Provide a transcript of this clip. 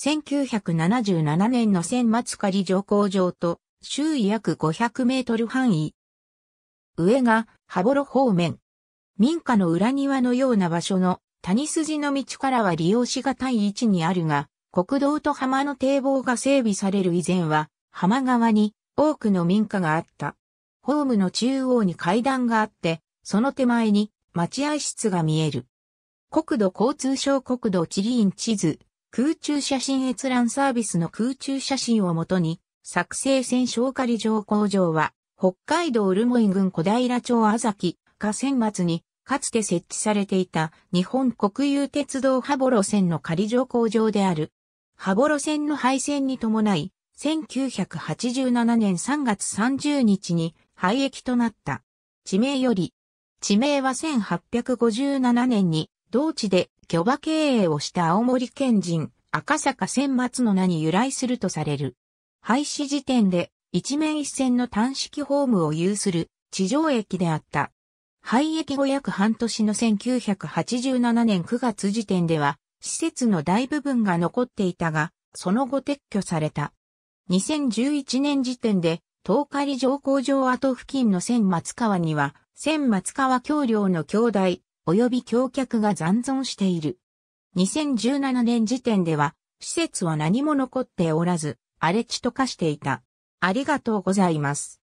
1977年の千松狩上降場と周囲約500メートル範囲。上が羽幌方面。民家の裏庭のような場所の谷筋の道からは利用しがたい位置にあるが、国道と浜の堤防が整備される以前は、浜側に多くの民家があった。ホームの中央に階段があって、その手前に待合室が見える。国土交通省国土地理院地図空中写真閲覧サービスの空中写真をもとに、作成線小仮上工場は、北海道留萌郡小平町あざき、河川末に、かつて設置されていた日本国有鉄道羽幌線の仮乗工場である。羽幌線の廃線に伴い、1987年3月30日に廃駅となった。地名より、地名は1857年に同地で巨場経営をした青森県人、赤坂千松の名に由来するとされる。廃止時点で一面一線の単式ホームを有する地上駅であった。廃駅後約半年の1987年9月時点では施設の大部分が残っていたが、その後撤去された。2011年時点で東海上工場跡付近の千松川には千松川橋梁の兄弟及び橋脚が残存している。2017年時点では、施設は何も残っておらず、荒れ地と化していた。ありがとうございます。